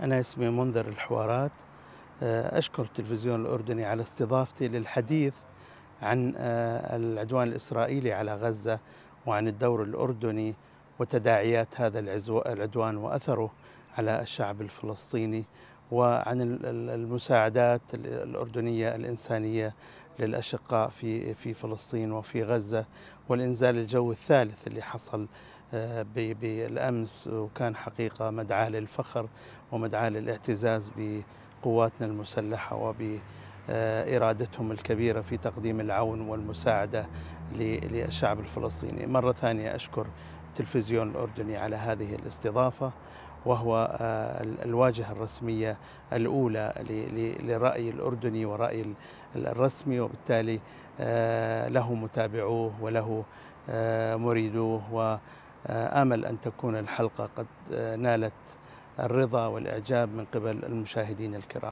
أنا اسمي منذر الحوارات آه، أشكر التلفزيون الأردني على استضافتي للحديث عن آه، العدوان الإسرائيلي على غزة وعن الدور الأردني وتداعيات هذا العدوان وأثره على الشعب الفلسطيني وعن المساعدات الأردنية الإنسانية للأشقاء في في فلسطين وفي غزة والإنزال الجوي الثالث اللي حصل بالأمس وكان حقيقة مدعاة للفخر ومدعاة للاعتزاز بقواتنا المسلحة وبارادتهم الكبيرة في تقديم العون والمساعدة للشعب الفلسطيني مرة ثانية أشكر التلفزيون الأردني على هذه الاستضافة وهو آه، الواجهة الرسمية الأولى للرأي الأردني ورأي الرسمي وبالتالي آه، له متابعوه وله آه، مريدوه و آه، آمل أن تكون الحلقة قد آه، نالت الرضا والإعجاب من قبل المشاهدين الكرام